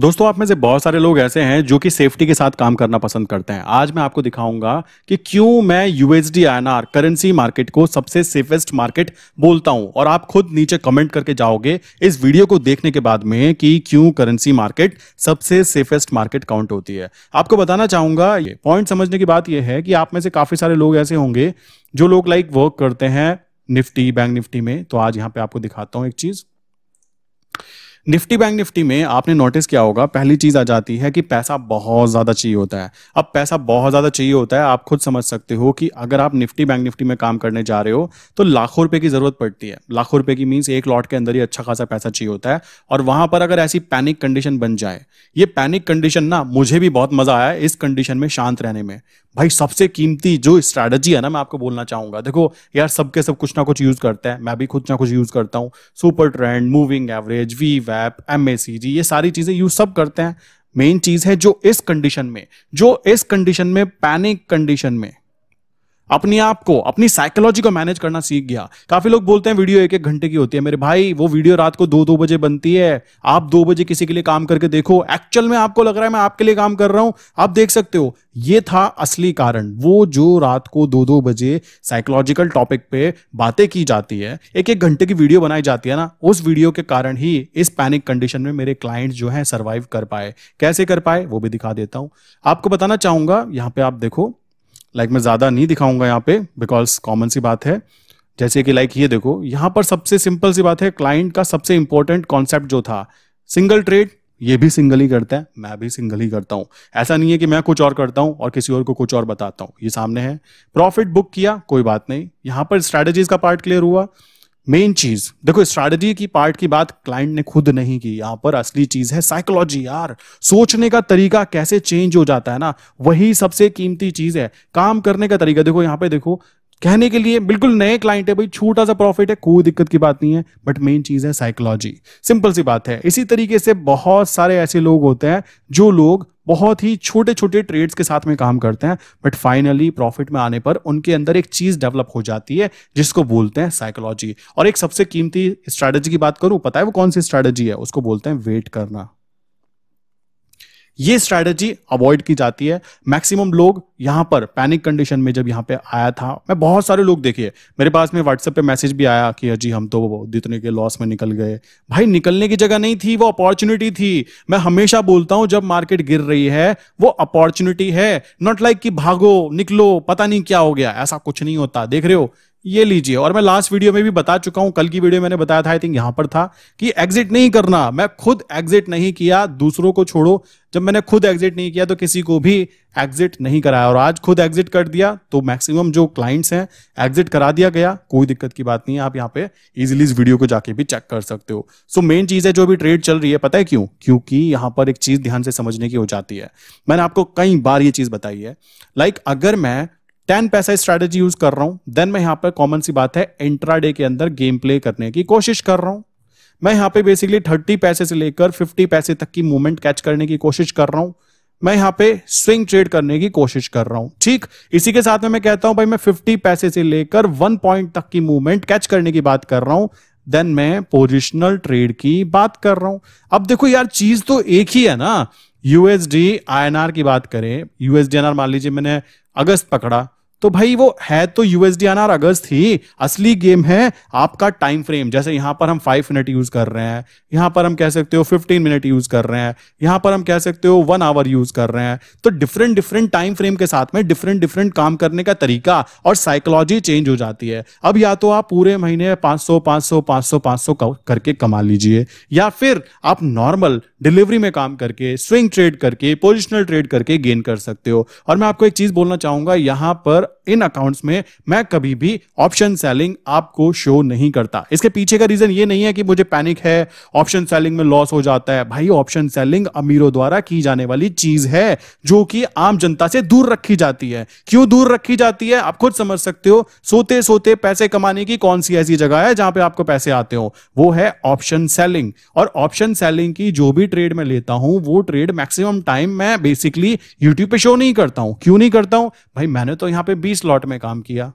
दोस्तों आप में से बहुत सारे लोग ऐसे हैं जो कि सेफ्टी के साथ काम करना पसंद करते हैं आज मैं आपको दिखाऊंगा कि क्यों मैं यूएसडी आईएनआर करेंसी मार्केट को सबसे सेफेस्ट मार्केट बोलता हूं और आप खुद नीचे कमेंट करके जाओगे इस वीडियो को देखने के बाद में कि क्यों करेंसी मार्केट सबसे सेफेस्ट मार्केट काउंट होती है आपको बताना चाहूंगा ये पॉइंट समझने की बात यह है कि आप में से काफी सारे लोग ऐसे होंगे जो लोग लाइक वर्क करते हैं निफ्टी बैंक निफ्टी में तो आज यहाँ पे आपको दिखाता हूँ एक चीज़ निफ्टी बैंक निफ्टी में आपने नोटिस किया होगा पहली चीज आ जाती है कि पैसा बहुत ज्यादा चाहिए होता है अब पैसा बहुत ज्यादा चाहिए होता है आप खुद समझ सकते हो कि अगर आप निफ्टी बैंक निफ्टी में काम करने जा रहे हो तो लाखों रुपए की जरूरत पड़ती है लाखों रुपए की मीन्स एक लॉट के अंदर ही अच्छा खासा पैसा चाहिए होता है और वहां पर अगर ऐसी पैनिक कंडीशन बन जाए ये पैनिक कंडीशन ना मुझे भी बहुत मजा आया इस कंडीशन में शांत रहने में भाई सबसे कीमती जो स्ट्रैटेजी है ना मैं आपको बोलना चाहूंगा देखो यार सबके सब कुछ ना कुछ यूज करते हैं मैं भी कुछ ना कुछ यूज करता हूँ super trend moving average V wrap M ये सारी चीज़ें यूज सब करते हैं मेन चीज़ है जो इस कंडीशन में जो इस कंडीशन में पैनिक कंडीशन में अपने आप को अपनी साइकोलॉजी को मैनेज करना सीख गया काफी लोग बोलते हैं वीडियो एक एक घंटे की होती है मेरे भाई वो वीडियो रात को दो दो बजे बनती है आप दो बजे किसी के लिए काम करके देखो एक्चुअल में आपको लग रहा है मैं आपके लिए काम कर रहा हूं आप देख सकते हो ये था असली कारण वो जो रात को दो दो बजे साइकोलॉजिकल टॉपिक पे बातें की जाती है एक एक घंटे की वीडियो बनाई जाती है ना उस वीडियो के कारण ही इस पैनिक कंडीशन में मेरे क्लाइंट जो है सर्वाइव कर पाए कैसे कर पाए वो भी दिखा देता हूं आपको बताना चाहूंगा यहां पे आप देखो लाइक मैं ज़्यादा नहीं दिखाऊंगा यहाँ पे बिकॉज कॉमन सी बात है जैसे कि लाइक ये देखो यहाँ पर सबसे सिंपल सी बात है क्लाइंट का सबसे इंपॉर्टेंट कॉन्सेप्ट जो था सिंगल ट्रेड ये भी सिंगल ही करता है मैं भी सिंगल ही करता हूं ऐसा नहीं है कि मैं कुछ और करता हूं और किसी और को कुछ और बताता हूं ये सामने है प्रॉफिट बुक किया कोई बात नहीं यहां पर स्ट्रेटेजीज का पार्ट क्लियर हुआ मेन चीज देखो स्ट्रैटेजी की पार्ट की बात क्लाइंट ने खुद नहीं की यहां पर असली चीज है साइकोलॉजी यार सोचने का तरीका कैसे चेंज हो जाता है ना वही सबसे कीमती चीज है काम करने का तरीका देखो यहां पे देखो कहने के लिए बिल्कुल नए क्लाइंट है भाई छोटा सा प्रॉफिट है कोई दिक्कत की बात नहीं है बट मेन चीज़ है साइकोलॉजी सिंपल सी बात है इसी तरीके से बहुत सारे ऐसे लोग होते हैं जो लोग बहुत ही छोटे छोटे ट्रेड्स के साथ में काम करते हैं बट फाइनली प्रॉफिट में आने पर उनके अंदर एक चीज़ डेवलप हो जाती है जिसको बोलते हैं साइकोलॉजी और एक सबसे कीमती स्ट्रैटेजी की बात करूं पता है वो कौन सी स्ट्रैटेजी है उसको बोलते हैं वेट करना ये स्ट्रैटेजी अवॉइड की जाती है मैक्सिमम लोग यहां पर पैनिक कंडीशन में जब यहां पे आया था मैं बहुत सारे लोग देखिए मेरे पास में व्हाट्सएप पे मैसेज भी आया कि अजी हम तो जितने के लॉस में निकल गए भाई निकलने की जगह नहीं थी वो अपॉर्चुनिटी थी मैं हमेशा बोलता हूं जब मार्केट गिर रही है वो अपॉर्चुनिटी है नॉट लाइक like कि भागो निकलो पता नहीं क्या हो गया ऐसा कुछ नहीं होता देख रहे हो ये लीजिए और मैं लास्ट वीडियो में भी बता चुका हूं कल की वीडियो मैंने बताया था आई थिंक यहां पर था कि एग्जिट नहीं करना मैं खुद एग्जिट नहीं किया दूसरों को छोड़ो जब मैंने खुद एग्जिट नहीं किया तो किसी को भी एग्जिट नहीं कराया और आज खुद एग्जिट कर दिया तो मैक्सिमम जो क्लाइंट्स हैं एग्जिट करा दिया गया कोई दिक्कत की बात नहीं है आप यहाँ पे इजिली इस वीडियो को जाके भी चेक कर सकते हो सो मेन चीज है जो भी ट्रेड चल रही है पता है क्यों क्योंकि यहां पर एक चीज ध्यान से समझने की हो जाती है मैंने आपको कई बार ये चीज बताई है लाइक अगर मैं टेन पैसा स्ट्रैटेजी यूज कर रहा हूं देन मैं यहां पर कॉमन सी बात है इंट्राडे के अंदर गेम प्ले करने की कोशिश कर रहा हूं मैं यहां पे बेसिकली थर्टी पैसे से लेकर फिफ्टी पैसे तक की मूवमेंट कैच करने की कोशिश कर रहा हूं मैं यहां पे स्विंग ट्रेड करने की कोशिश कर रहा हूं ठीक इसी के साथ में मैं कहता हूं भाई मैं 50 पैसे से लेकर वन पॉइंट तक की मूवमेंट कैच करने की बात कर रहा हूं देन मैं पोजिशनल ट्रेड की बात कर रहा हूं अब देखो यार चीज तो एक ही है ना यूएसडी आईएनआर की बात करें यूएसडी एनआर मान लीजिए मैंने अगस्त पकड़ा तो भाई वो है तो यूएसडी आना अगस्त थी असली गेम है आपका टाइम फ्रेम जैसे यहां पर हम फाइव मिनट यूज कर रहे हैं यहां पर हम कह सकते हो फिफ्टीन मिनट यूज कर रहे हैं यहां पर हम कह सकते हो वन आवर यूज कर रहे हैं तो डिफरेंट डिफरेंट टाइम फ्रेम के साथ में डिफरेंट डिफरेंट काम करने का तरीका और साइकोलॉजी चेंज हो जाती है अब या तो आप पूरे महीने पांच सौ पांच सौ पांच सौ पांच सौ करके कमा लीजिए या फिर आप नॉर्मल डिलीवरी में काम करके स्विंग ट्रेड करके पोजिशनल ट्रेड करके गेन कर सकते हो और मैं आपको एक चीज बोलना चाहूंगा यहां पर Agora, इन अकाउंट्स में मैं कभी भी ऑप्शन सेलिंग आपको शो नहीं करता इसके पीछे का रीजन ये नहीं है कि मुझे पैनिक है ऑप्शन सेलिंग में लॉस हो जाता है भाई ऑप्शन सेलिंग अमीरों द्वारा की जाने वाली चीज है जो कि आम जनता से दूर रखी जाती है क्यों दूर रखी जाती है आप खुद समझ सकते हो सोते सोते पैसे कमाने की कौन सी ऐसी जगह है जहां पर आपको पैसे आते हो वो है ऑप्शन सेलिंग और ऑप्शन सेलिंग की जो भी ट्रेड मैं लेता हूं वो ट्रेड मैक्सिमम टाइम मैं बेसिकली यूट्यूब पे शो नहीं करता हूं क्यों नहीं करता हूं भाई मैंने तो यहां पे बीस बीस लॉट में काम किया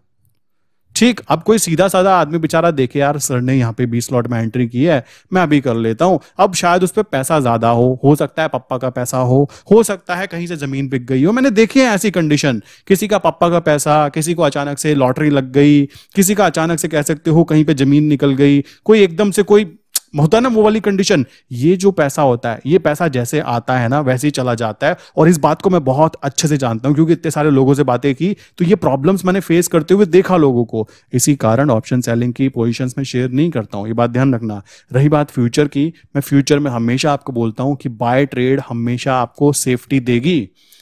ठीक अब कोई सीधा साधा आदमी बेचारा देखे यार सर ने यहाँ पे बीस लॉट में एंट्री की है मैं अभी कर लेता हूँ अब शायद उस पर पैसा ज्यादा हो हो सकता है पप्पा का पैसा हो हो सकता है कहीं से जमीन बिक गई हो मैंने देखी है ऐसी कंडीशन किसी का पप्पा का पैसा किसी को अचानक से लॉटरी लग गई किसी का अचानक से कह सकते हो कहीं पर जमीन निकल गई कोई एकदम से कोई होता है ना वो वाली कंडीशन ये जो पैसा होता है ये पैसा जैसे आता है ना वैसे ही चला जाता है और इस बात को मैं बहुत अच्छे से जानता हूँ क्योंकि इतने सारे लोगों से बातें की तो ये प्रॉब्लम्स मैंने फेस करते हुए देखा लोगों को इसी कारण ऑप्शन सेलिंग की पोजिशन में शेयर नहीं करता हूँ ये बात ध्यान रखना रही बात फ्यूचर की मैं फ्यूचर में हमेशा आपको बोलता हूँ कि बाय ट्रेड हमेशा आपको सेफ्टी देगी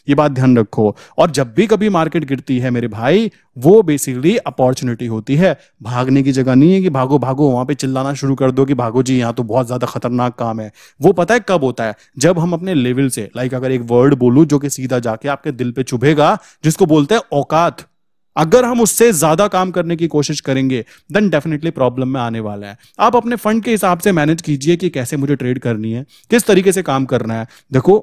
ये बात ध्यान रखो और जब भी कभी मार्केट गिरती है मेरे भाई वो बेसिकली अपॉर्चुनिटी होती है भागने की जगह नहीं है कि भागो भागो वहां पे चिल्लाना शुरू कर दो कि भागो जी यहाँ तो बहुत ज्यादा खतरनाक काम है वो पता है कब होता है जब हम अपने लेवल से लाइक अगर एक वर्ड बोलू जो कि सीधा जाके आपके दिल पे चुभेगा जिसको बोलते हैं औकात अगर हम उससे ज्यादा काम करने की कोशिश करेंगे देन डेफिनेटली प्रॉब्लम में आने वाला है आप अपने फंड के हिसाब से मैनेज कीजिए कि कैसे मुझे ट्रेड करनी है किस तरीके से काम करना है देखो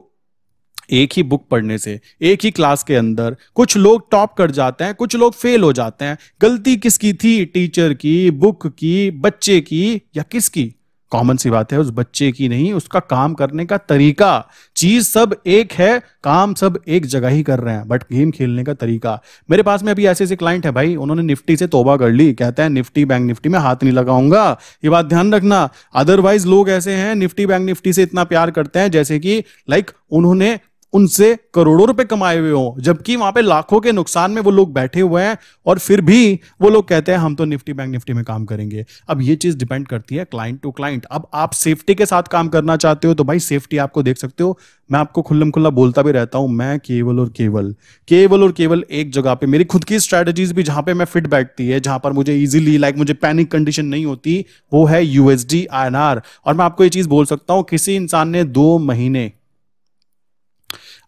एक ही बुक पढ़ने से एक ही क्लास के अंदर कुछ लोग टॉप कर जाते हैं कुछ लोग फेल हो जाते हैं गलती किसकी थी टीचर की बुक की बच्चे की या किसकी कॉमन सी बात है उस बच्चे की नहीं उसका काम करने का तरीका चीज सब एक है काम सब एक जगह ही कर रहे हैं बट गेम खेलने का तरीका मेरे पास में अभी ऐसे ऐसे क्लाइंट है भाई उन्होंने निफ्टी से तोबा कर ली कहते हैं निफ्टी बैंक निफ्टी में हाथ नहीं लगाऊंगा ये बात ध्यान रखना अदरवाइज लोग ऐसे हैं निफ्टी बैंक निफ्टी से इतना प्यार करते हैं जैसे कि लाइक उन्होंने उनसे करोड़ों रुपए कमाए हुए हों जबकि वहां पे लाखों के नुकसान में वो लोग बैठे हुए हैं और फिर भी वो लोग कहते हैं हम तो निफ्टी बैंक निफ्टी में काम करेंगे अब ये चीज डिपेंड करती है क्लाइंट टू क्लाइंट अब आप सेफ्टी के साथ काम करना चाहते हो तो भाई सेफ्टी आपको देख सकते हो मैं आपको खुल्लम खुल्ला बोलता भी रहता हूं मैं केवल और केवल केवल और केवल एक जगह पे मेरी खुद की स्ट्रेटजीज भी जहां पे मैं फिट बैठती है जहां पर मुझे इजीली लाइक मुझे पैनिक कंडीशन नहीं होती वो है यूएसडी आई और मैं आपको ये चीज बोल सकता हूं किसी इंसान ने दो महीने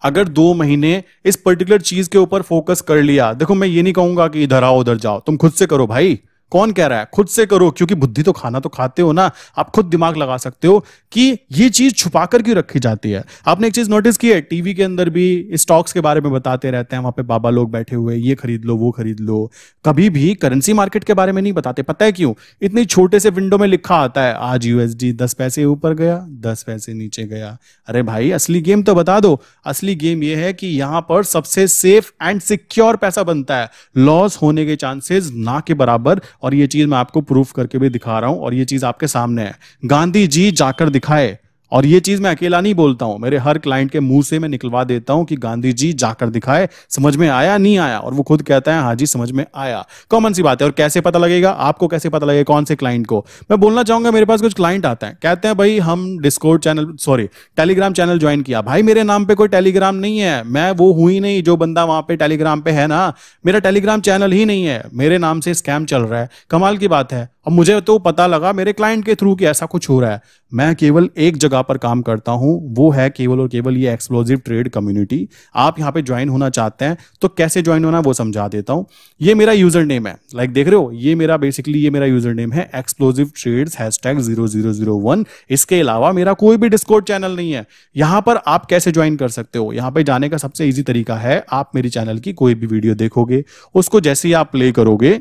अगर दो महीने इस पर्टिकुलर चीज के ऊपर फोकस कर लिया देखो मैं ये नहीं कहूंगा कि इधर आओ उधर जाओ तुम खुद से करो भाई कौन कह रहा है खुद से करो क्योंकि बुद्धि तो खाना तो खाते हो ना आप खुद दिमाग लगा सकते हो कि ये चीज छुपा कर क्यों रखी जाती है आपने एक चीज नोटिस की है टीवी के अंदर भी स्टॉक्स के बारे में बताते रहते हैं वहां पे बाबा लोग बैठे हुए ये खरीद लो वो खरीद लो कभी भी करेंसी मार्केट के बारे में नहीं बताते पता है क्यों इतने छोटे से विंडो में लिखा आता है आज यूएसडी दस पैसे ऊपर गया दस पैसे नीचे गया अरे भाई असली गेम तो बता दो असली गेम ये है कि यहां पर सबसे सेफ एंड सिक्योर पैसा बनता है लॉस होने के चांसेस ना के बराबर और ये चीज़ मैं आपको प्रूफ करके भी दिखा रहा हूँ और ये चीज़ आपके सामने है गांधी जी जाकर दिखाए और ये चीज मैं अकेला नहीं बोलता हूं मेरे हर क्लाइंट के मुंह से मैं निकलवा देता हूं कि गांधी जी जाकर दिखाए समझ में आया नहीं आया और वो खुद कहता है हाँ जी समझ में आया कॉमन सी बात है और कैसे पता लगेगा आपको कैसे पता लगेगा कौन से क्लाइंट को मैं बोलना चाहूंगा मेरे पास कुछ क्लाइंट आते हैं कहते हैं भाई हम Discord channel sorry Telegram channel join किया भाई मेरे नाम पर कोई टेलीग्राम नहीं है मैं वो हुई ही नहीं जो बंदा वहां पर टेलीग्राम पे है ना मेरा टेलीग्राम चैनल ही नहीं है मेरे नाम से स्कैम चल रहा है कमाल की बात है अब मुझे तो पता लगा मेरे क्लाइंट के थ्रू कि ऐसा कुछ हो रहा है मैं केवल एक जगह जगह पर काम करता हूं वो है केवल और केवल ये एक्सप्लोजिव ट्रेड कम्युनिटी आप यहां पे ज्वाइन होना चाहते हैं तो कैसे ज्वाइन होना वो समझा देता हूं ये मेरा यूजर नेम है लाइक देख रहे हो ये मेरा बेसिकली ये मेरा यूजर नेम है explosive trade hashtag zero zero zero one इसके अलावा मेरा कोई भी डिस्कोर्ट चैनल नहीं है यहां पर आप कैसे ज्वाइन कर सकते हो यहां पर जाने का सबसे ईजी तरीका है आप मेरी चैनल की कोई भी वीडियो देखोगे उसको जैसे ही आप प्ले करोगे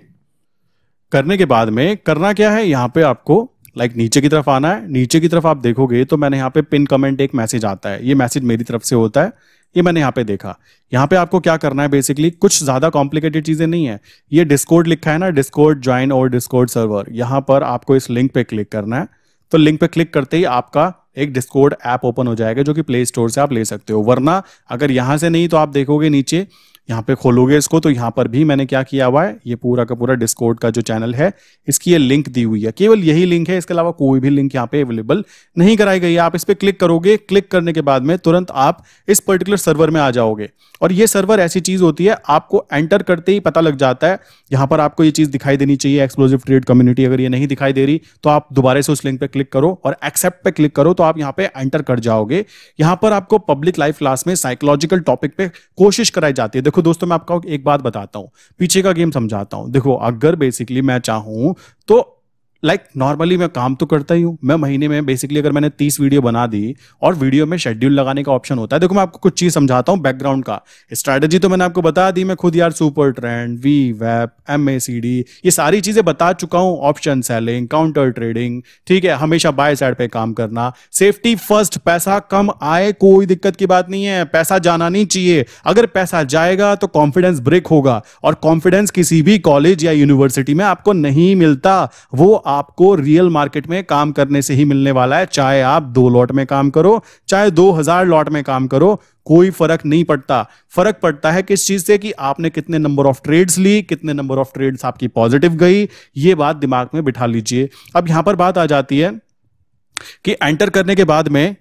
करने के बाद में करना क्या है यहां पे आपको लाइक like, नीचे की तरफ आना है नीचे की तरफ आप देखोगे तो मैंने यहाँ पे पिन कमेंट एक मैसेज आता है ये मैसेज मेरी तरफ से होता है ये मैंने यहाँ पे देखा यहाँ पे आपको क्या करना है बेसिकली कुछ ज्यादा कॉम्प्लिकेटेड चीजें नहीं है ये डिस्कोड लिखा है ना डिस्कोड ज्वाइन और डिस्कोड सर्वर यहाँ पर आपको इस लिंक पे क्लिक करना है तो लिंक पे क्लिक करते ही आपका एक डिस्कोड ऐप ओपन हो जाएगा जो कि प्ले स्टोर से आप ले सकते हो वरना अगर यहां से नहीं तो आप देखोगे नीचे यहाँ पे खोलोगे इसको तो यहाँ पर भी मैंने क्या किया हुआ है ये पूरा का पूरा डिस्कोड का जो चैनल है इसकी ये लिंक दी हुई है केवल यही लिंक है इसके अलावा कोई भी लिंक यहाँ पे अवेलेबल नहीं कराई गई है आप इस पर क्लिक करोगे क्लिक करने के बाद में तुरंत आप इस पर्टिकुलर सर्वर में आ जाओगे और ये सर्वर ऐसी चीज होती है आपको एंटर करते ही पता लग जाता है यहाँ पर आपको ये चीज दिखाई देनी चाहिए एक्सप्लोजिव ट्रेड कम्युनिटी अगर ये नहीं दिखाई दे रही तो आप दोबारा से उस लिंक पर क्लिक करो और एक्सेप्ट पे क्लिक करो तो आप यहाँ पे एंटर कर जाओगे यहाँ पर आपको पब्लिक लाइफ क्लास में साइकोलॉजिकल टॉपिक पे कोशिश कराई जाती है देखो देखो दोस्तों मैं आपका एक बात बताता हूँ पीछे का गेम समझाता हूँ देखो अगर बेसिकली मैं चाहूँ तो लाइक like, नॉर्मली मैं काम तो करता ही हूँ मैं महीने में बेसिकली अगर मैंने तीस वीडियो बना दी और वीडियो में शेड्यूल लगाने का ऑप्शन होता है देखो मैं आपको कुछ चीज़ समझाता हूँ बैकग्राउंड का स्ट्रैटेजी तो मैंने आपको बता दी मैं खुद यार super trend V web M A C D ये सारी चीज़ें बता चुका हूँ ऑप्शन सेलिंग काउंटर ट्रेडिंग ठीक है हमेशा बाय साइड पर काम करना सेफ्टी फर्स्ट पैसा कम आए कोई दिक्कत की बात नहीं है पैसा जाना नहीं चाहिए अगर पैसा जाएगा तो कॉन्फिडेंस ब्रेक होगा और कॉन्फिडेंस किसी भी कॉलेज या यूनिवर्सिटी में आपको नहीं मिलता वो आपको रियल मार्केट में काम करने से ही मिलने वाला है चाहे आप दो लॉट में काम करो चाहे दो हजार लॉट में काम करो कोई फर्क नहीं पड़ता फर्क पड़ता है किस चीज से कि आपने कितने नंबर ऑफ ट्रेड्स ली कितने नंबर ऑफ ट्रेड्स आपकी पॉजिटिव गई ये बात दिमाग में बिठा लीजिए अब यहां पर बात आ जाती है कि एंटर करने के बाद में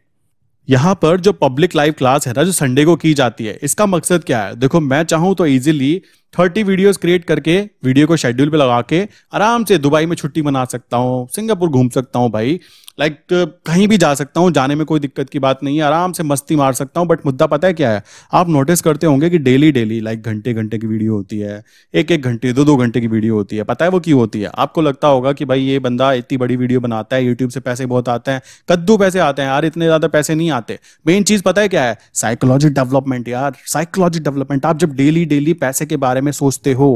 यहाँ पर जो पब्लिक लाइव क्लास है ना जो संडे को की जाती है इसका मकसद क्या है देखो मैं चाहूँ तो इजीली थर्टी वीडियोस क्रिएट करके वीडियो को शेड्यूल पे लगा के आराम से दुबई में छुट्टी मना सकता हूँ सिंगापुर घूम सकता हूँ भाई लाइक like, कहीं भी जा सकता हूँ जाने में कोई दिक्कत की बात नहीं है आराम से मस्ती मार सकता हूँ बट मुद्दा पता है क्या है आप नोटिस करते होंगे कि डेली डेली लाइक घंटे घंटे की वीडियो होती है एक एक घंटे दो दो घंटे की वीडियो होती है पता है वो क्यों होती है आपको लगता होगा कि भाई ये बंदा इतनी बड़ी वीडियो बनाता है यूट्यूब से पैसे बहुत आते हैं कद्दू पैसे आते हैं यार इतने ज़्यादा पैसे नहीं आते मेन चीज़ पता है क्या है साइकोलॉजी डेवलपमेंट यार साइकोलॉजी डेवलपमेंट आप जब डेली डेली पैसे के बारे में सोचते हो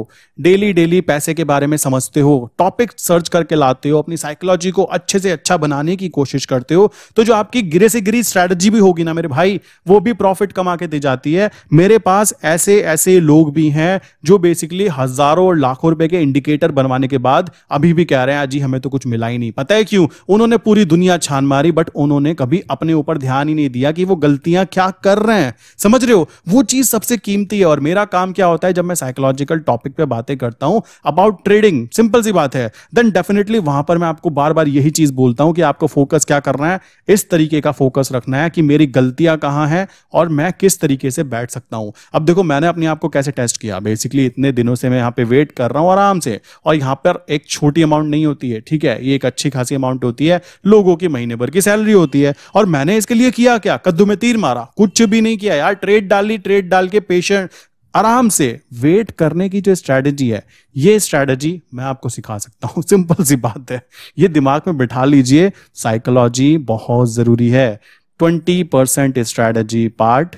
डेली डेली पैसे के बारे में समझते हो टॉपिक सर्च करके लाते हो अपनी साइकोलॉजी को अच्छे से अच्छा बनाने बनाने की कोशिश करते हो तो जो आपकी गिरे से गिरी स्ट्रैटेजी भी होगी ना मेरे भाई वो भी प्रॉफिट कमा के दे जाती है मेरे पास ऐसे ऐसे लोग भी हैं जो बेसिकली हजारों और लाखों रुपए के इंडिकेटर बनवाने के बाद अभी भी कह रहे हैं जी हमें तो कुछ मिला ही नहीं पता है क्यों उन्होंने पूरी दुनिया छान मारी बट उन्होंने कभी अपने ऊपर ध्यान ही नहीं दिया कि वो गलतियां क्या कर रहे हैं समझ रहे हो वो चीज सबसे कीमती है और मेरा काम क्या होता है जब मैं साइकोलॉजिकल टॉपिक पे बातें करता हूं अबाउट ट्रेडिंग सिंपल सी बात है देन डेफिनेटली वहां पर मैं आपको बार बार यही चीज बोलता हूं कि आप आपको फोकस क्या करना है इस तरीके का फोकस रखना है कि मेरी गलतियां कहाँ हैं और मैं किस तरीके से बैठ सकता हूं अब देखो मैंने अपने आप को कैसे टेस्ट किया बेसिकली इतने दिनों से मैं यहाँ पे वेट कर रहा हूँ आराम से और यहाँ पर एक छोटी अमाउंट नहीं होती है ठीक है ये एक अच्छी खासी अमाउंट होती है लोगों की महीने भर की सैलरी होती है और मैंने इसके लिए किया क्या कद्दू में तीर मारा कुछ भी नहीं किया यार ट्रेड डाली ट्रेड डाल के पेशेंट आराम से वेट करने की जो स्ट्रैटेजी है ये स्ट्रैटेजी मैं आपको सिखा सकता हूँ सिंपल सी बात है ये दिमाग में बिठा लीजिए साइकोलॉजी बहुत ज़रूरी है twenty percent strategy part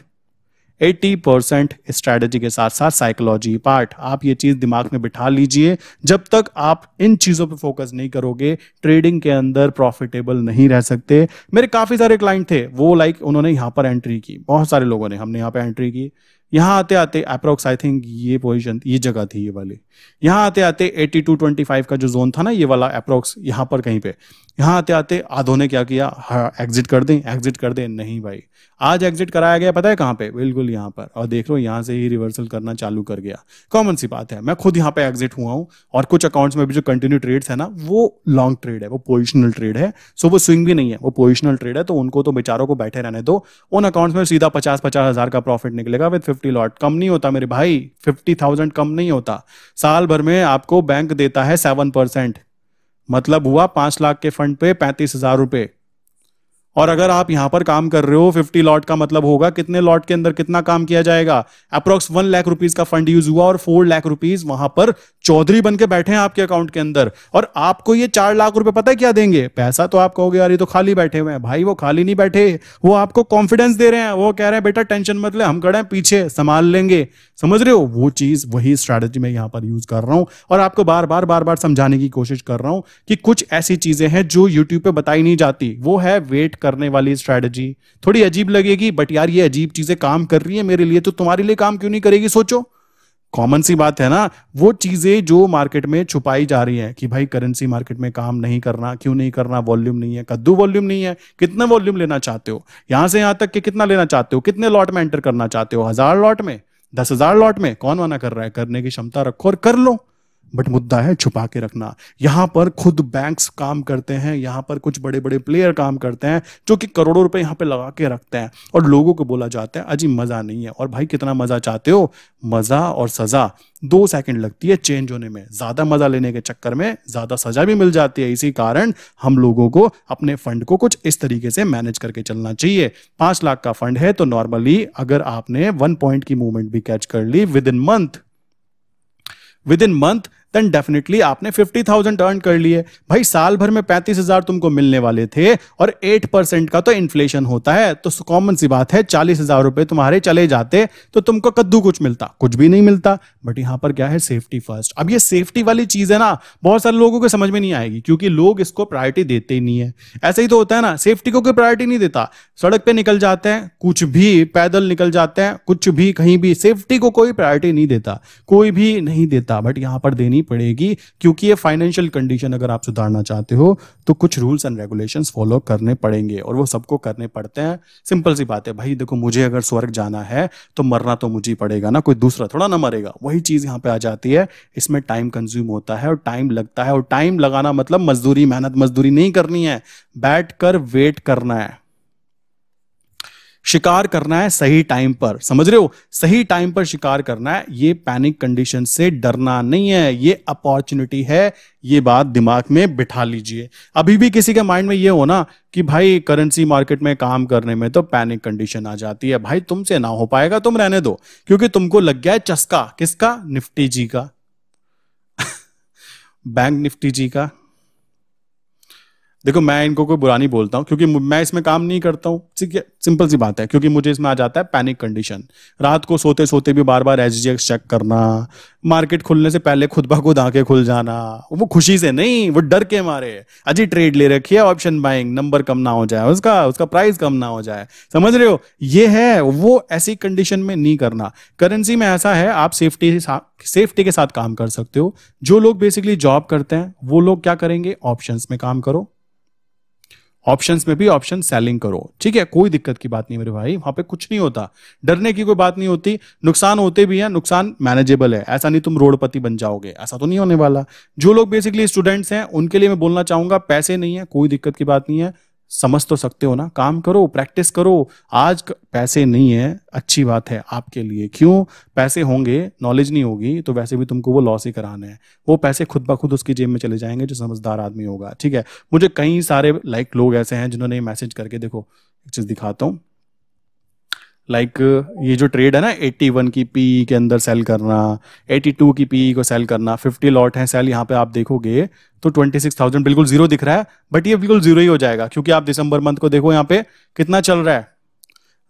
eighty percent strategy के साथ साथ साइकोलॉजी पार्ट आप ये चीज़ दिमाग में बिठा लीजिए जब तक आप इन चीज़ों पर फोकस नहीं करोगे ट्रेडिंग के अंदर प्रॉफिटेबल नहीं रह सकते मेरे काफ़ी सारे क्लाइंट थे वो लाइक उन्होंने यहां पर एंट्री की बहुत सारे लोगों ने हमने यहां पर एंट्री की यहाँ आते आते अप्रोक्स आई थिंक ये पोजिशन ये जगह थी ये वाली यहाँ आते आते 8225 का जो जोन था ना ये वाला अप्रोक्स यहाँ पर कहीं पे यहाँ आते आते आधो ने क्या किया एग्जिट हाँ, कर दें एग्जिट कर दें नहीं भाई आज एग्जिट कराया गया पता है कहां पे बिल्कुल यहां पर और देख लो यहां से ही रिवर्सल करना चालू कर गया कॉमन सी बात है मैं खुद यहां पे एग्जिट हुआ हूं और कुछ अकाउंट्स में भी जो कंटिन्यू ट्रेड्स है ना वो लॉन्ग ट्रेड है वो पोजिशनल ट्रेड है सो वो स्विंग भी नहीं है वो पोजिशनल ट्रेड है तो उनको तो बेचारों को बैठे रहने दो उन अकाउंट्स में सीधा पचास पचास हजार का प्रॉफिट निकलेगा विद फिफ्टी लॉट कम नहीं होता मेरे भाई फिफ्टी थाउजेंड कम नहीं होता साल भर में आपको बैंक देता है सेवन परसेंट मतलब हुआ पांच लाख के फंड पे पैंतीस हजार रुपए और अगर आप यहां पर काम कर रहे हो फिफ्टी लॉट का मतलब होगा कितने लॉट के अंदर कितना काम किया जाएगा अप्रोक्स वन लाख रुपीज का फंड यूज हुआ और फोर लाख रुपीज वहां पर चौधरी बन के बैठे हैं आपके अकाउंट के अंदर और आपको ये चार लाख रुपए पता है क्या देंगे पैसा तो आप कहोगे यार ये तो खाली बैठे हुए हैं भाई वो खाली नहीं बैठे वो आपको कॉन्फिडेंस दे रहे हैं वो कह रहे हैं बेटा टेंशन मत ले हम खड़े हैं पीछे संभाल लेंगे समझ रहे हो वो चीज वही स्ट्रैटेजी मैं यहां पर यूज कर रहा हूं और आपको बार बार बार बार समझाने की कोशिश कर रहा हूं कि कुछ ऐसी चीजें हैं जो यूट्यूब पे बताई नहीं जाती वो है वेट करने वाली स्ट्रेटजी थोड़ी अजीब लगेगी बट यार ये अजीब चीजें काम कर रही है मेरे लिए तो तुम्हारे लिए काम क्यों नहीं करेगी सोचो कॉमन सी बात है ना वो चीजें जो मार्केट में छुपाई जा रही है कि भाई करेंसी मार्केट में काम नहीं करना क्यों नहीं करना वॉल्यूम नहीं है कद्दू वॉल्यूम नहीं है कितना वॉल्यूम लेना चाहते हो यहां से यहां तक के कितना लेना चाहते हो कितने लॉट में एंटर करना चाहते हो हजार लॉट में दस हजार लॉट में कौन मना कर रहा है करने की क्षमता रखो और कर लो बट मुद्दा है छुपा के रखना यहां पर खुद बैंक्स काम करते हैं यहां पर कुछ बड़े बड़े प्लेयर काम करते हैं जो कि करोड़ों रुपए यहाँ पे लगा के रखते हैं और लोगों को बोला जाता है अजी मज़ा नहीं है और भाई कितना मज़ा चाहते हो मज़ा और सज़ा दो सेकंड लगती है चेंज होने में ज़्यादा मज़ा लेने के चक्कर में ज़्यादा सज़ा भी मिल जाती है इसी कारण हम लोगों को अपने फंड को कुछ इस तरीके से मैनेज करके चलना चाहिए पांच लाख का फंड है तो नॉर्मली अगर आपने वन पॉइंट की मूवमेंट भी कैच कर ली within month within month then definitely आपने फिफ्टी थाउजेंड अर्न कर लिए भाई साल भर में पैंतीस हजार तुमको मिलने वाले थे और एट परसेंट का तो इन्फ्लेशन होता है तो कॉमन सी बात है चालीस हजार रुपए तुम्हारे चले जाते तो तुमको कद्दू कुछ मिलता कुछ भी नहीं मिलता बट यहां पर क्या है सेफ्टी फर्स्ट अब ये सेफ्टी वाली चीज है ना बहुत सारे लोगों को समझ में नहीं आएगी क्योंकि लोग इसको प्रायोरिटी देते ही नहीं है ऐसे ही तो होता है ना सेफ्टी को कोई प्रायोरिटी नहीं देता सड़क पर निकल जाते हैं कुछ भी पैदल निकल जाते हैं कुछ भी कहीं भी सेफ्टी को कोई प्रायोरिटी नहीं देता कोई भी नहीं देता बट यहां पर देनी करनी पड़ेगी क्योंकि ये फाइनेंशियल कंडीशन अगर आप सुधारना चाहते हो तो कुछ रूल्स एंड रेगुलेशंस फॉलो करने पड़ेंगे और वो सबको करने पड़ते हैं सिंपल सी बात है भाई देखो मुझे अगर स्वर्ग जाना है तो मरना तो मुझे ही पड़ेगा ना कोई दूसरा थोड़ा ना मरेगा वही चीज़ यहाँ पे आ जाती है इसमें टाइम कंज्यूम होता है और टाइम लगता है और टाइम लगाना मतलब मजदूरी मेहनत मजदूरी नहीं करनी है बैठ कर वेट करना है शिकार करना है सही टाइम पर समझ रहे हो सही टाइम पर शिकार करना है ये पैनिक कंडीशन से डरना नहीं है ये अपॉर्चुनिटी है ये बात दिमाग में बिठा लीजिए अभी भी किसी के माइंड में ये हो ना कि भाई करेंसी मार्केट में काम करने में तो पैनिक कंडीशन आ जाती है भाई तुमसे ना हो पाएगा तुम रहने दो क्योंकि तुमको लग गया है चस्का किसका निफ्टी जी का बैंक निफ्टी जी का देखो मैं इनको कोई बुरा नहीं बोलता हूँ क्योंकि मैं इसमें काम नहीं करता हूँ ठीक है सिंपल सी बात है क्योंकि मुझे इसमें आ जाता है पैनिक कंडीशन रात को सोते सोते भी बार बार एच चेक करना मार्केट खुलने से पहले खुद ब खुद आके खुल जाना वो खुशी से नहीं वो डर के मारे अजी ट्रेड ले रखी है ऑप्शन बाइंग नंबर कम ना हो जाए उसका उसका प्राइस कम ना हो जाए समझ रहे हो ये है वो ऐसी कंडीशन में नहीं करना करेंसी में ऐसा है आप सेफ्टी सेफ्टी के साथ काम कर सकते हो जो लोग बेसिकली जॉब करते हैं वो लोग क्या करेंगे ऑप्शन में काम करो ऑप्शन में भी ऑप्शन सेलिंग करो ठीक है कोई दिक्कत की बात नहीं मेरे भाई वहां पे कुछ नहीं होता डरने की कोई बात नहीं होती नुकसान होते भी हैं नुकसान मैनेजेबल है ऐसा नहीं तुम रोडपति बन जाओगे ऐसा तो नहीं होने वाला जो लोग बेसिकली स्टूडेंट्स हैं उनके लिए मैं बोलना चाहूंगा पैसे नहीं है कोई दिक्कत की बात नहीं है समझ तो सकते हो ना काम करो प्रैक्टिस करो आज पैसे नहीं है अच्छी बात है आपके लिए क्यों पैसे होंगे नॉलेज नहीं होगी तो वैसे भी तुमको वो लॉस ही कराना है वो पैसे खुद ब खुद उसकी जेब में चले जाएंगे जो समझदार आदमी होगा ठीक है मुझे कई सारे लाइक लोग ऐसे हैं जिन्होंने मैसेज करके देखो एक चीज़ दिखाता हूँ लाइक like, uh, ये जो ट्रेड है ना 81 की पी के अंदर सेल करना 82 की पी को सेल करना 50 लॉट है सेल यहाँ पे आप देखोगे तो 26,000 बिल्कुल जीरो दिख रहा है बट ये बिल्कुल जीरो ही हो जाएगा क्योंकि आप दिसंबर मंथ को देखो यहाँ पे कितना चल रहा है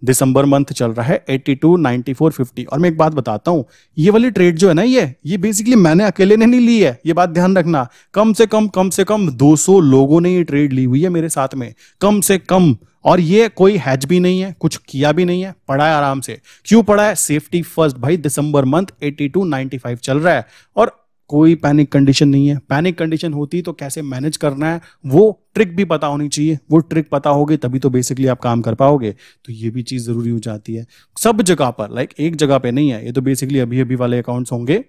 दिसंबर मंथ चल रहा है 82, 94, 50 और मैं एक बात बताता हूँ ये वाली ट्रेड जो है ना ये ये बेसिकली मैंने अकेले ने नहीं ली है ये बात ध्यान रखना कम से कम कम से कम 200 लोगों ने ये ट्रेड ली हुई है मेरे साथ में कम से कम और ये कोई हैज भी नहीं है कुछ किया भी नहीं है पढ़ा है आराम से क्यों पढ़ा है सेफ्टी फर्स्ट भाई दिसंबर month eighty two ninety five चल रहा है और कोई पैनिक कंडीशन नहीं है पैनिक कंडीशन होती तो कैसे मैनेज करना है वो ट्रिक भी पता होनी चाहिए वो ट्रिक पता होगी तभी तो बेसिकली आप काम कर पाओगे तो ये भी चीज़ ज़रूरी हो जाती है सब जगह पर लाइक एक जगह पे नहीं है ये तो बेसिकली अभी अभी वाले अकाउंट्स होंगे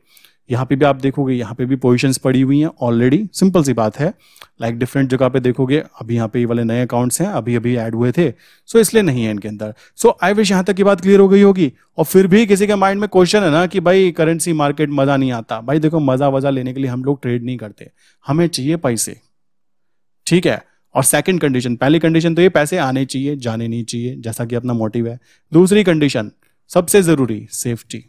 यहाँ पे भी आप देखोगे यहाँ पे भी पोजिशन पड़ी हुई हैं ऑलरेडी सिंपल सी बात है लाइक like डिफरेंट जगह पे देखोगे अभी यहाँ पे ये वाले नए अकाउंट्स हैं अभी अभी ऐड हुए थे सो so इसलिए नहीं है इनके अंदर सो आई विश यहाँ तक की बात क्लियर हो गई होगी और फिर भी किसी के माइंड में क्वेश्चन है ना कि भाई करेंसी मार्केट मज़ा नहीं आता भाई देखो मज़ा वज़ा लेने के लिए हम लोग ट्रेड नहीं करते हमें चाहिए पैसे ठीक है और सेकंड कंडीशन पहली कंडीशन तो ये पैसे आने चाहिए जाने नहीं चाहिए जैसा कि अपना मोटिव है दूसरी कंडीशन सबसे ज़रूरी सेफ्टी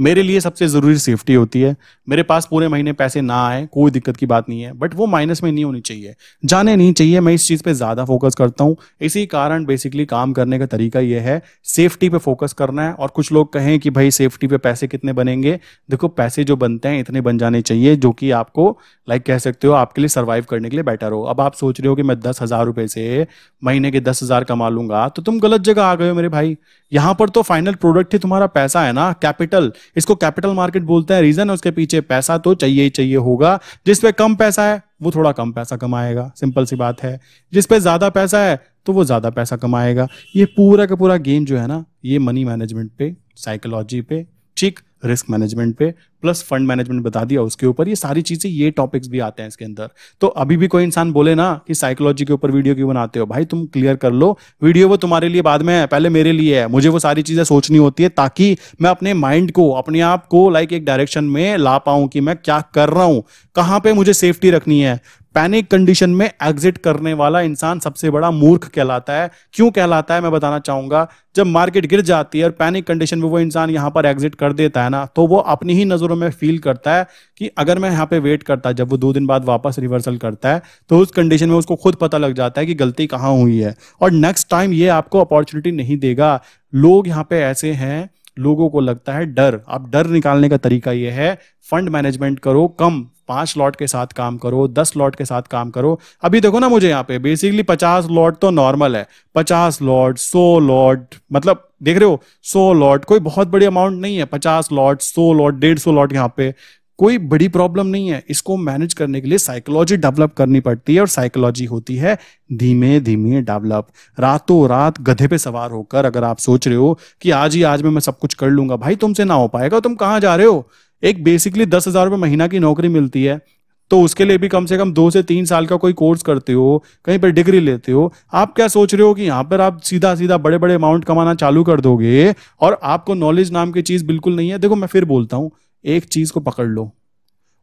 मेरे लिए सबसे ज़रूरी सेफ्टी होती है मेरे पास पूरे महीने पैसे ना आए कोई दिक्कत की बात नहीं है बट वो माइनस में नहीं होनी चाहिए जाने नहीं चाहिए मैं इस चीज़ पे ज़्यादा फोकस करता हूँ इसी कारण बेसिकली काम करने का तरीका यह है सेफ्टी पे फोकस करना है और कुछ लोग कहें कि भाई सेफ्टी पे पैसे कितने बनेंगे देखो पैसे जो बनते हैं इतने बन जाने चाहिए जो कि आपको लाइक कह सकते हो आपके लिए सर्वाइव करने के लिए बेटर हो अब आप सोच रहे हो कि मैं दस हज़ार रुपये से महीने के दस हज़ार कमा लूंगा तो तुम गलत जगह आ गए हो मेरे भाई यहाँ पर तो फाइनल प्रोडक्ट ही तुम्हारा पैसा है ना कैपिटल इसको कैपिटल मार्केट बोलते हैं रीजन है उसके पीछे पैसा तो चाहिए ही चाहिए होगा जिसपे कम पैसा है वो थोड़ा कम पैसा कमाएगा सिंपल सी बात है जिसपे ज्यादा पैसा है तो वो ज्यादा पैसा कमाएगा ये पूरा का पूरा गेम जो है ना ये मनी मैनेजमेंट पे साइकोलॉजी पे ठीक रिस्क मैनेजमेंट पे प्लस फंड मैनेजमेंट बता दिया उसके ऊपर ये सारी चीज़ें ये टॉपिक्स भी आते हैं इसके अंदर तो अभी भी कोई इंसान बोले ना कि साइकोलॉजी के ऊपर वीडियो क्यों बनाते हो भाई तुम क्लियर कर लो वीडियो वो तुम्हारे लिए बाद में है पहले मेरे लिए है मुझे वो सारी चीज़ें सोचनी होती है ताकि मैं अपने माइंड को अपने आप को लाइक एक डायरेक्शन में ला पाऊं कि मैं क्या कर रहा हूं कहां पर मुझे सेफ्टी रखनी है पैनिक कंडीशन में एग्जिट करने वाला इंसान सबसे बड़ा मूर्ख कहलाता है क्यों कहलाता है मैं बताना चाहूंगा जब मार्केट गिर जाती है और पैनिक कंडीशन में वो इंसान यहां पर एग्जिट कर देता है ना तो वो अपनी ही नज़रों में फील करता है कि अगर मैं यहां पे वेट करता जब वो दो दिन बाद वापस रिवर्सल करता है तो उस कंडीशन में उसको खुद पता लग जाता है कि गलती कहाँ हुई है और नेक्स्ट टाइम ये आपको अपॉर्चुनिटी नहीं देगा लोग यहाँ पे ऐसे हैं लोगों को लगता है डर अब डर निकालने का तरीका यह है फंड मैनेजमेंट करो कम पांच लॉट के साथ काम करो दस लॉट के साथ काम करो अभी देखो ना मुझे यहाँ पे बेसिकली पचास लॉट तो नॉर्मल है पचास लॉट सो लॉट मतलब देख रहे हो सो लॉट कोई बहुत बड़ी अमाउंट नहीं है पचास लॉट सो लॉट डेढ़ सौ लॉट यहाँ पे कोई बड़ी प्रॉब्लम नहीं है इसको मैनेज करने के लिए साइकोलॉजी डेवलप करनी पड़ती है और साइकोलॉजी होती है धीमे धीमे डेवलप रातों रात गधे पे सवार होकर अगर आप सोच रहे हो कि आज ही आज में मैं सब कुछ कर लूंगा भाई तुमसे ना हो पाएगा तुम कहाँ जा रहे हो एक बेसिकली दस हजार रुपये महीना की नौकरी मिलती है तो उसके लिए भी कम से कम दो से तीन साल का कोई कोर्स करते हो कहीं पर डिग्री लेते हो आप क्या सोच रहे हो कि यहाँ पर आप सीधा सीधा बड़े बड़े अमाउंट कमाना चालू कर दोगे और आपको नॉलेज नाम की चीज बिल्कुल नहीं है देखो मैं फिर बोलता हूँ एक चीज को पकड़ लो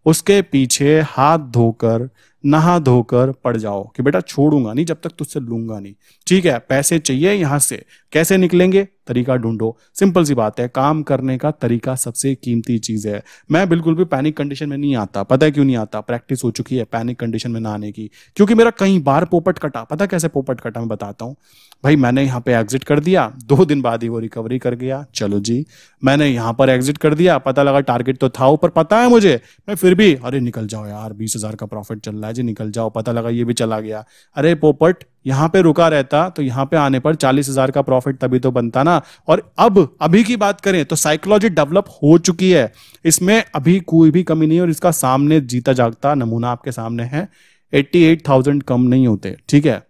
उसके पीछे हाथ धोकर नहा धोकर पड़ जाओ कि बेटा छोड़ूंगा नहीं जब तक तुझसे लूंगा नहीं ठीक है पैसे चाहिए यहां से कैसे निकलेंगे तरीका ढूंढो सिंपल सी बात है काम करने का तरीका सबसे कीमती चीज है मैं बिल्कुल भी पैनिक कंडीशन में नहीं आता पता है क्यों नहीं आता प्रैक्टिस हो चुकी है पैनिक कंडीशन में ना आने की क्योंकि मेरा कई बार पोपट कटा पता कैसे पोपट कटा मैं बताता हूँ भाई मैंने यहाँ पे एग्जिट कर दिया दो दिन बाद ही वो रिकवरी कर गया चलो जी मैंने यहाँ पर एग्जिट कर दिया पता लगा टारगेट तो था ऊपर पता है मुझे मैं फिर भी अरे निकल जाओ यार बीस हजार का प्रॉफिट चल रहा है जी निकल जाओ पता लगा ये भी चला गया अरे पोपट यहाँ पे रुका रहता तो यहाँ पे आने पर चालीस हजार का प्रॉफिट तभी तो बनता ना और अब अभी की बात करें तो साइकोलॉजी डेवलप हो चुकी है इसमें अभी कोई भी कमी नहीं और इसका सामने जीता जागता नमूना आपके सामने है एट्टी एट थाउजेंड कम नहीं होते ठीक है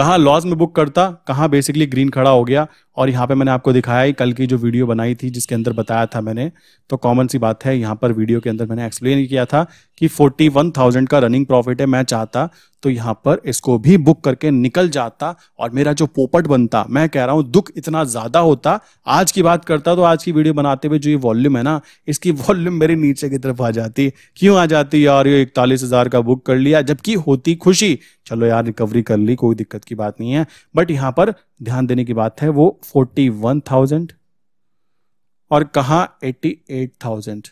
कहाँ लॉज में बुक करता कहाँ बेसिकली ग्रीन खड़ा हो गया और यहाँ पे मैंने आपको दिखाया है कल की जो वीडियो बनाई थी जिसके अंदर बताया था मैंने तो कॉमन सी बात है यहाँ पर वीडियो के अंदर मैंने एक्सप्लेन किया था कि 41,000 का रनिंग प्रॉफिट है मैं चाहता तो यहाँ पर इसको भी बुक करके निकल जाता और मेरा जो पोपट बनता मैं कह रहा हूँ दुख इतना ज़्यादा होता आज की बात करता तो आज की वीडियो बनाते हुए जो ये वॉल्यूम है ना इसकी वॉल्यूम मेरे नीचे की तरफ आ जाती क्यों आ जाती यार ये इकतालीस हज़ार का बुक कर लिया जबकि होती खुशी चलो यार रिकवरी कर ली कोई दिक्कत की बात नहीं है बट यहां पर ध्यान देने की बात है वो फोर्टी वन थाउजेंड और कहा एट्टी एट थाउजेंड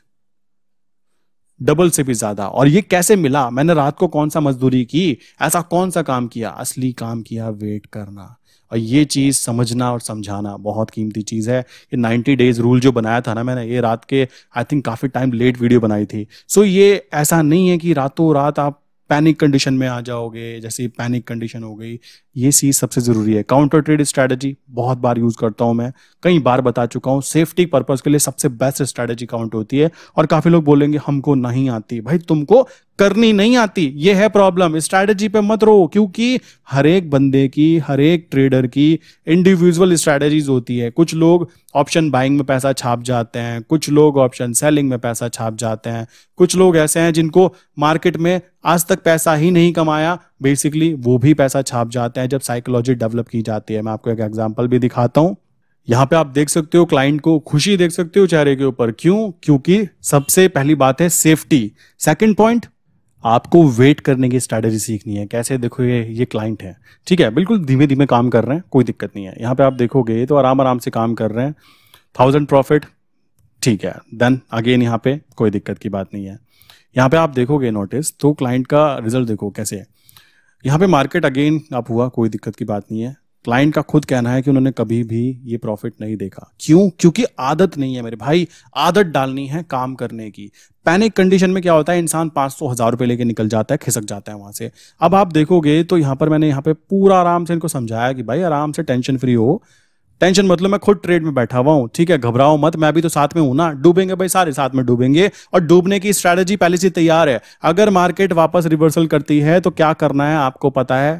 डबल से भी ज्यादा और ये कैसे मिला मैंने रात को कौन सा मजदूरी की ऐसा कौन सा काम किया असली काम किया वेट करना और ये चीज़ समझना और समझाना बहुत कीमती चीज़ है ये 90 डेज रूल जो बनाया था ना मैंने ये रात के आई थिंक काफ़ी टाइम लेट वीडियो बनाई थी सो so ये ऐसा नहीं है कि रातों रात आप पैनिक कंडीशन में आ जाओगे जैसे पैनिक कंडीशन हो गई ये चीज सबसे जरूरी है काउंटर ट्रेड स्ट्रैटेजी बहुत बार यूज करता हूं मैं कई बार बता चुका हूं सेफ्टी पर्पज के लिए सबसे बेस्ट स्ट्रैटेजी काउंट होती है और काफी लोग बोलेंगे हमको नहीं आती भाई तुमको करनी नहीं आती ये है प्रॉब्लम स्ट्रैटेजी पे मत रो क्योंकि हर एक बंदे की हर एक ट्रेडर की इंडिविजुअल स्ट्रैटेजीज होती है कुछ लोग ऑप्शन बाइंग में पैसा छाप जाते हैं कुछ लोग ऑप्शन सेलिंग में पैसा छाप जाते हैं कुछ लोग ऐसे हैं जिनको मार्केट में आज तक पैसा ही नहीं कमाया बेसिकली वो भी पैसा छाप जाता है जब साइकोलॉजी डेवलप की जाती है मैं आपको एक एग्जाम्पल भी दिखाता हूँ यहाँ पे आप देख सकते हो क्लाइंट को खुशी देख सकते हो चेहरे के ऊपर क्यों क्योंकि सबसे पहली बात है सेफ्टी सेकंड पॉइंट आपको वेट करने की स्ट्रैटेजी सीखनी है कैसे देखो ये ये क्लाइंट है ठीक है बिल्कुल धीमे धीमे काम कर रहे हैं कोई दिक्कत नहीं है यहाँ पे आप देखोगे तो आराम आराम से काम कर रहे हैं थाउजेंड प्रॉफिट ठीक है देन अगेन यहाँ पे कोई दिक्कत की बात नहीं है यहाँ पे आप देखोगे नोटिस तो क्लाइंट का रिजल्ट देखो कैसे है यहाँ पे मार्केट अगेन आप हुआ कोई दिक्कत की बात नहीं है क्लाइंट का खुद कहना है कि उन्होंने कभी भी ये प्रॉफिट नहीं देखा क्यों क्योंकि आदत नहीं है मेरे भाई आदत डालनी है काम करने की पैनिक कंडीशन में क्या होता है इंसान पांच सौ हज़ार रुपए लेके निकल जाता है खिसक जाता है वहां से अब आप देखोगे तो यहां पर मैंने यहाँ पे पूरा आराम से इनको समझाया कि भाई आराम से टेंशन फ्री हो टेंशन मतलब मैं खुद ट्रेड में बैठा हुआ हूं ठीक है घबराओ मत मैं भी तो साथ में हूं ना डूबेंगे भाई सारे साथ में डूबेंगे और डूबने की स्ट्रेटेजी पहले से तैयार है अगर मार्केट वापस रिवर्सल करती है तो क्या करना है आपको पता है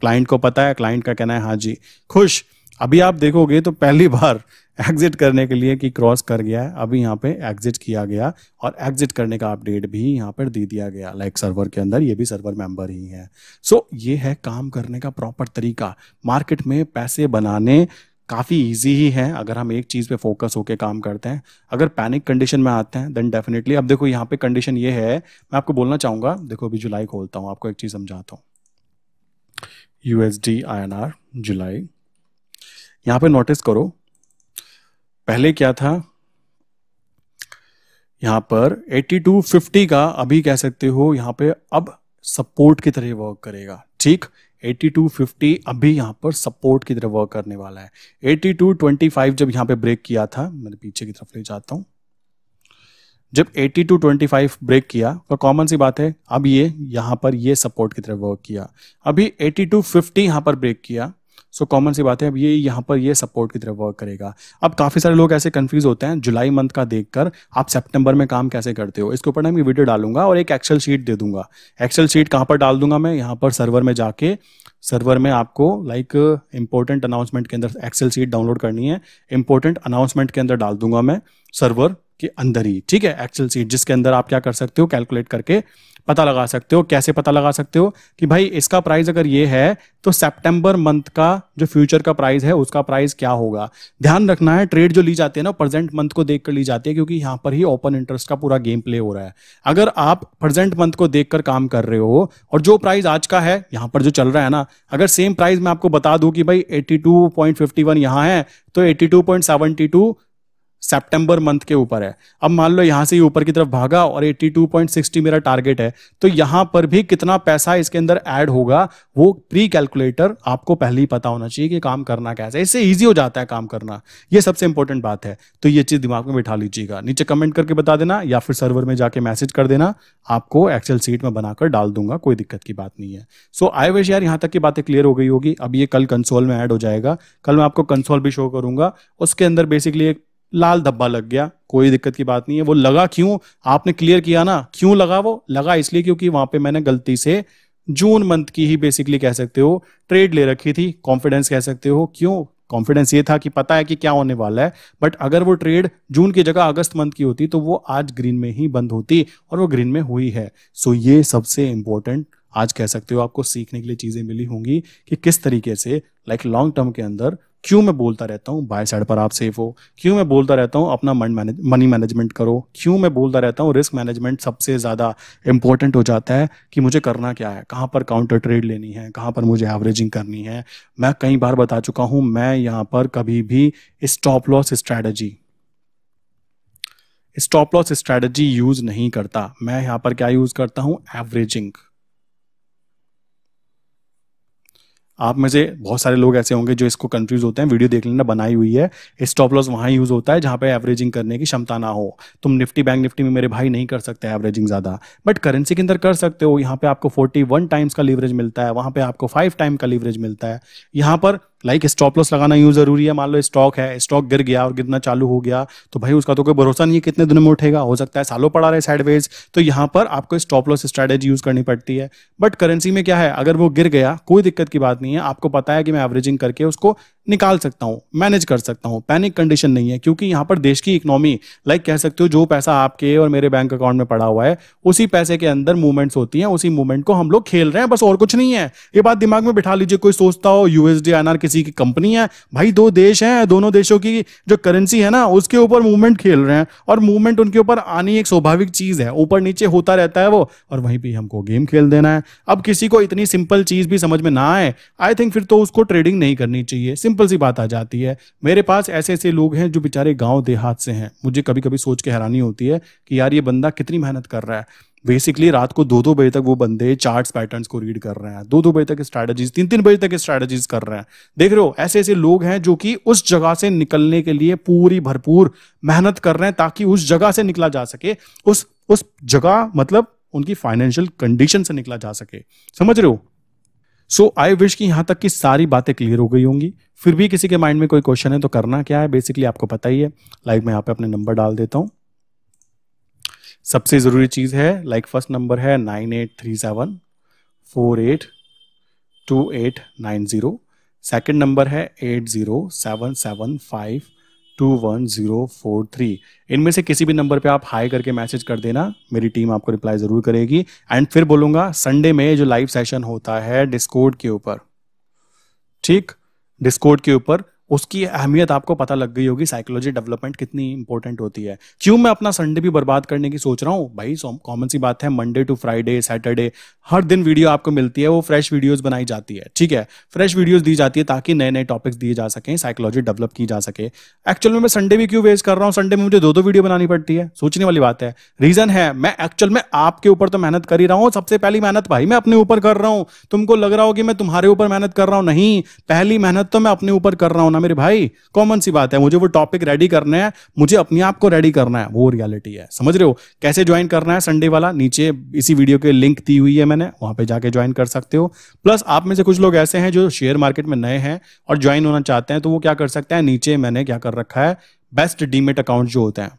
क्लाइंट को पता है क्लाइंट का कहना है हाँ जी खुश अभी आप देखोगे तो पहली बार एग्जिट करने के लिए कि क्रॉस कर गया है अभी यहाँ पे एग्जिट किया गया और एग्जिट करने का अपडेट भी यहाँ पर दे दिया गया लाइक सर्वर के अंदर ये भी सर्वर मेंबर ही है सो so, ये है काम करने का प्रॉपर तरीका मार्केट में पैसे बनाने काफ़ी ईजी ही है अगर हम एक चीज़ पे फोकस होकर काम करते हैं अगर पैनिक कंडीशन में आते हैं देन डेफिनेटली अब देखो यहाँ पे कंडीशन ये है मैं आपको बोलना चाहूँगा देखो अभी जुलाई खोलता हूँ आपको एक चीज़ समझाता हूँ U S D I N R जुलाई यहाँ पे नोटिस करो पहले क्या था यहाँ पर 8250 का अभी कह सकते हो यहाँ पे अब सपोर्ट की तरह वर्क करेगा ठीक 8250 अभी यहाँ पर सपोर्ट की तरफ वर्क करने वाला है 8225 जब यहाँ पे ब्रेक किया था मैं पीछे की तरफ ले जाता हूँ जब 8225 ब्रेक किया तो कॉमन सी बात है अब ये यहाँ पर ये सपोर्ट की तरफ वर्क किया अभी 8250 टू यहाँ पर ब्रेक किया सो कॉमन सी बात है अब ये यहाँ पर ये सपोर्ट की तरफ वर्क करेगा अब काफ़ी सारे लोग ऐसे कंफ्यूज होते हैं जुलाई मंथ का देखकर आप सेप्टेम्बर में काम कैसे करते हो इसके ऊपर ना मैं वीडियो डालूंगा और एक एक्सेल शीट दे दूंगा एक्सेल शीट कहाँ पर डाल दूंगा मैं यहाँ पर सर्वर में जाके सर्वर में आपको लाइक इंपॉर्टेंट अनाउंसमेंट के अंदर एक्सेल शीट डाउनलोड करनी है इंपॉर्टेंट अनाउंसमेंट के अंदर डाल दूंगा मैं सर्वर के अंदर ही ठीक है एक्सेल सीट जिसके अंदर आप क्या कर सकते हो कैलकुलेट करके पता लगा सकते हो कैसे पता लगा सकते हो कि भाई इसका प्राइस अगर ये है तो सितंबर मंथ का जो फ्यूचर का प्राइस है उसका प्राइस क्या होगा ध्यान रखना है ट्रेड जो ली जाती है ना प्रेजेंट मंथ को देख कर ली जाती है क्योंकि यहाँ पर ही ओपन इंटरेस्ट का पूरा गेम प्ले हो रहा है अगर आप प्रेजेंट मंथ को देख कर काम कर रहे हो और जो प्राइस आज का है यहाँ पर जो चल रहा है ना अगर सेम प्राइस मैं आपको बता दूं कि भाई eighty two point fifty one यहाँ है तो eighty two point seventy two September month के ऊपर है अब मान लो यहां से ही ऊपर की तरफ भागा और 82.60 मेरा टारगेट है तो यहां पर भी कितना पैसा इसके अंदर ऐड होगा वो प्री कैलकुलेटर आपको पहले ही पता होना चाहिए कि काम करना कैसे इससे ईजी हो जाता है काम करना ये सबसे इंपॉर्टेंट बात है तो ये चीज़ दिमाग में बिठा लीजिएगा नीचे कमेंट करके बता देना या फिर सर्वर में जाके मैसेज कर देना आपको एक्सेल सीट में बनाकर डाल दूंगा कोई दिक्कत की बात नहीं है सो आई वेश यार यहां तक की बातें क्लियर हो गई होगी अब ये कल कंसोल में एड हो जाएगा कल मैं आपको कंसोल भी शो करूंगा उसके अंदर बेसिकली एक लाल धब्बा लग गया कोई दिक्कत की बात नहीं है वो लगा क्यों आपने क्लियर किया ना क्यों लगा वो लगा इसलिए क्योंकि वहां पे मैंने गलती से जून मंथ की ही बेसिकली कह सकते हो ट्रेड ले रखी थी कॉन्फिडेंस कह सकते हो क्यों कॉन्फिडेंस ये था कि पता है कि क्या होने वाला है बट अगर वो ट्रेड जून की जगह अगस्त मंथ की होती तो वो आज ग्रीन में ही बंद होती और वो ग्रीन में हुई है सो so, ये सबसे इंपॉर्टेंट आज कह सकते हो आपको सीखने के लिए चीज़ें मिली होंगी कि किस तरीके से लाइक लॉन्ग टर्म के अंदर क्यों मैं बोलता रहता हूँ बाय साइड पर आप सेफ हो क्यों मैं बोलता रहता हूँ अपना मन मनी मैनेजमेंट करो क्यों मैं बोलता रहता हूँ रिस्क मैनेजमेंट सबसे ज़्यादा इंपॉर्टेंट हो जाता है कि मुझे करना क्या है कहाँ पर काउंटर ट्रेड लेनी है कहाँ पर मुझे एवरेजिंग करनी है मैं कई बार बता चुका हूँ मैं यहाँ पर कभी भी stop loss strategy stop loss strategy use नहीं करता मैं यहाँ पर क्या यूज़ करता हूँ एवरेजिंग आप में से बहुत सारे लोग ऐसे होंगे जो इसको कंफ्यूज होते हैं वीडियो देख लेना बनाई हुई है स्टॉप लॉस वहां यूज होता है जहां पे एवरेजिंग करने की क्षमता ना हो तुम निफ्टी बैंक निफ्टी में मेरे भाई नहीं कर सकते एवरेजिंग ज्यादा बट करेंसी के अंदर कर सकते हो यहाँ पे आपको फोर्टी वन टाइम्स का लीवरेज मिलता है वहां पे आपको फाइव टाइम का लीवरेज मिलता है यहाँ पर लाइक स्टॉप लॉस लगाना यूँ जरूरी है मान लो स्टॉक है स्टॉक गिर गया और गिरना चालू हो गया तो भाई उसका तो कोई भरोसा नहीं है कितने दिनों में उठेगा हो सकता है सालों पड़ा रहे साइडवेज तो यहाँ पर आपको स्टॉप लॉस स्ट्रैटेजी यूज़ करनी पड़ती है बट करेंसी में क्या है अगर वो गिर गया कोई दिक्कत की बात नहीं है आपको पता है कि मैं एवरेजिंग करके उसको निकाल सकता हूँ मैनेज कर सकता हूँ पैनिक कंडीशन नहीं है क्योंकि यहाँ पर देश की इकोनॉमी लाइक कह सकते हो जो पैसा आपके और मेरे बैंक अकाउंट में पड़ा हुआ है उसी पैसे के अंदर मूवमेंट्स होती हैं उसी मूवमेंट को हम लोग खेल रहे हैं बस और कुछ नहीं है ये बात दिमाग में बिठा लीजिए कोई सोचता हो यूएसडी एनआर किसी किसी की कंपनी है भाई दो देश हैं दोनों देशों की जो करेंसी है ना उसके ऊपर मूवमेंट खेल रहे हैं और मूवमेंट उनके ऊपर आनी एक स्वाभाविक चीज है ऊपर नीचे होता रहता है वो और वहीं पर हमको गेम खेल देना है अब किसी को इतनी सिंपल चीज भी समझ में ना आए आई थिंक फिर तो उसको ट्रेडिंग नहीं करनी चाहिए सिंपल सी बात आ जाती है मेरे पास ऐसे ऐसे लोग हैं जो बेचारे गांव देहात से हैं मुझे कभी कभी सोच के हैरानी होती है कि यार ये बंदा कितनी मेहनत कर रहा है बेसिकली रात को दो दो बजे तक वो बंदे चार्ट पैटर्न को रीड कर रहे हैं दो दो बजे तक स्ट्रैटेजीज तीन तीन बजे तक स्ट्रैटेजीज कर रहे हैं देख रहे हो ऐसे ऐसे लोग हैं जो कि उस जगह से निकलने के लिए पूरी भरपूर मेहनत कर रहे हैं ताकि उस जगह से निकला जा सके उस उस जगह मतलब उनकी फाइनेंशियल कंडीशन से निकला जा सके समझ रहे हो सो आई विश कि यहाँ तक की सारी बातें क्लियर हो गई होंगी फिर भी किसी के माइंड में कोई क्वेश्चन है तो करना क्या है बेसिकली आपको पता ही है लाइक मैं यहाँ पे अपने नंबर डाल देता हूँ सबसे ज़रूरी चीज़ है लाइक फर्स्ट नंबर है nine eight three seven four eight two eight nine zero second number है eight zero seven seven five two one zero four three इनमें से किसी भी नंबर पे आप हाई करके मैसेज कर देना मेरी टीम आपको रिप्लाई ज़रूर करेगी एंड फिर बोलूंगा संडे में जो लाइव सेशन होता है डिस्कोड के ऊपर ठीक डिस्कोड के ऊपर उसकी अहमियत आपको पता लग गई होगी साइकोलॉजी डेवलपमेंट कितनी इंपॉर्टेंट होती है क्यों मैं अपना संडे भी बर्बाद करने की सोच रहा हूँ भाई कॉमन सी बात है मंडे टू फ्राइडे सैटरडे हर दिन वीडियो आपको मिलती है वो फ्रेश वीडियोज बनाई जाती है ठीक है फ्रेश वीडियोज दी जाती है ताकि नए नए टॉपिक्स दिए जा सकें साइकोलॉजी डेवलप की जा सके एक्चुअल में मैं संडे भी क्यों वेस्ट कर रहा हूँ संडे में मुझे दो दो वीडियो बनानी पड़ती है सोचने वाली बात है रीजन है मैं एक्चुअल में आपके ऊपर तो मेहनत कर ही रहा हूँ सबसे पहली मेहनत भाई मैं अपने ऊपर कर रहा हूँ तुमको लग रहा हो कि मैं तुम्हारे ऊपर मेहनत कर रहा हूँ नहीं पहली मेहनत तो मैं अपने ऊपर कर रहा हूँ ना मेरे भाई कॉमन सी बात है मुझे वो टॉपिक रेडी करना है मुझे अपने आप को रेडी करना है वो रियलिटी है समझ रहे हो कैसे ज्वाइन करना है संडे वाला नीचे इसी वीडियो के लिंक दी हुई है मैंने वहां पे जाके ज्वाइन कर सकते हो प्लस आप में से कुछ लोग ऐसे हैं जो शेयर मार्केट में नए हैं और ज्वाइन होना चाहते हैं तो वो क्या कर सकते हैं नीचे मैंने क्या कर रखा है बेस्ट डीमेट अकाउंट जो होते हैं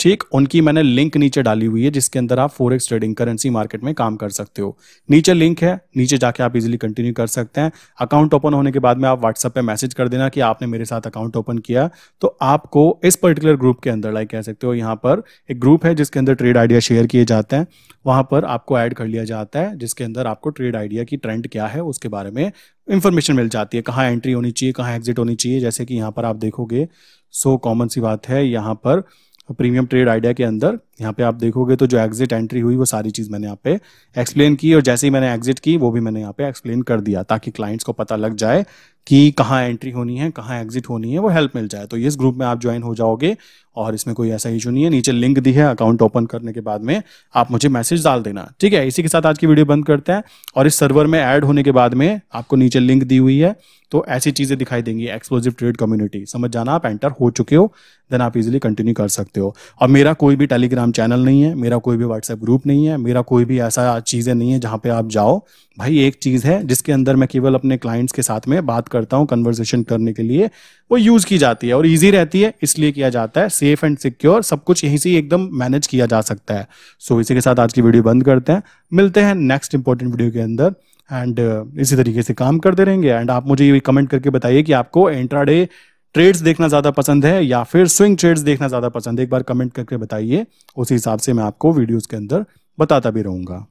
ठीक उनकी मैंने लिंक नीचे डाली हुई है जिसके अंदर आप फोरेक्स ट्रेडिंग करेंसी मार्केट में काम कर सकते हो नीचे लिंक है नीचे जाके आप इजिली कंटिन्यू कर सकते हैं अकाउंट ओपन होने के बाद में आप व्हाट्सएप पे मैसेज कर देना कि आपने मेरे साथ अकाउंट ओपन किया तो आपको इस पर्टिकुलर ग्रुप के अंदर लाइक कह सकते हो यहाँ पर एक ग्रुप है जिसके अंदर ट्रेड आइडिया शेयर किए जाते हैं वहां पर आपको ऐड कर लिया जाता है जिसके अंदर आपको ट्रेड आइडिया की ट्रेंड क्या है उसके बारे में इंफॉर्मेशन मिल जाती है कहाँ एंट्री होनी चाहिए कहाँ एग्जिट होनी चाहिए जैसे कि यहाँ पर आप देखोगे सो कॉमन सी बात है यहाँ पर प्रीमियम ट्रेड आइडिया के अंदर यहाँ पे आप देखोगे तो जो एग्जिट एंट्री हुई वो सारी चीज़ मैंने यहाँ पे एक्सप्लेन की और जैसे ही मैंने एग्जिट की वो भी मैंने यहाँ पे एक्सप्लेन कर दिया ताकि क्लाइंट्स को पता लग जाए कि कहाँ एंट्री होनी है कहाँ एग्जिट होनी है वो हेल्प मिल जाए तो इस ग्रुप में आप ज्वाइन हो जाओगे और इसमें कोई ऐसा इशू नहीं है नीचे लिंक दी है अकाउंट ओपन करने के बाद में आप मुझे मैसेज डाल देना ठीक है इसी के साथ आज की वीडियो बंद करते हैं और इस सर्वर में ऐड होने के बाद में आपको नीचे लिंक दी हुई है तो ऐसी चीज़ें दिखाई देंगी एक्सप्लोजिव ट्रेड कम्युनिटी समझ जाना आप एंटर हो चुके हो देन आप इजिली कंटिन्यू कर सकते हो और मेरा कोई भी टेलीग्राम चैनल नहीं है मेरा कोई भी व्हाट्सएप ग्रुप नहीं है मेरा कोई भी ऐसा चीज़ें नहीं है जहां पे आप जाओ भाई एक चीज़ है जिसके अंदर मैं केवल अपने क्लाइंट्स के साथ में बात करता हूँ कन्वर्सेशन करने के लिए वो यूज़ की जाती है और ईजी रहती है इसलिए किया जाता है सेफ एंड सिक्योर सब कुछ यहीं से एकदम मैनेज किया जा सकता है सो so, इसी के साथ आज की वीडियो बंद करते हैं मिलते हैं नेक्स्ट इंपॉर्टेंट वीडियो के अंदर एंड uh, इसी तरीके से काम करते रहेंगे एंड आप मुझे ये कमेंट करके बताइए कि आपको इंट्राडे ट्रेड्स देखना ज़्यादा पसंद है या फिर स्विंग ट्रेड्स देखना ज़्यादा पसंद है एक बार कमेंट करके बताइए उसी हिसाब से मैं आपको वीडियोज़ के अंदर बताता भी रहूँगा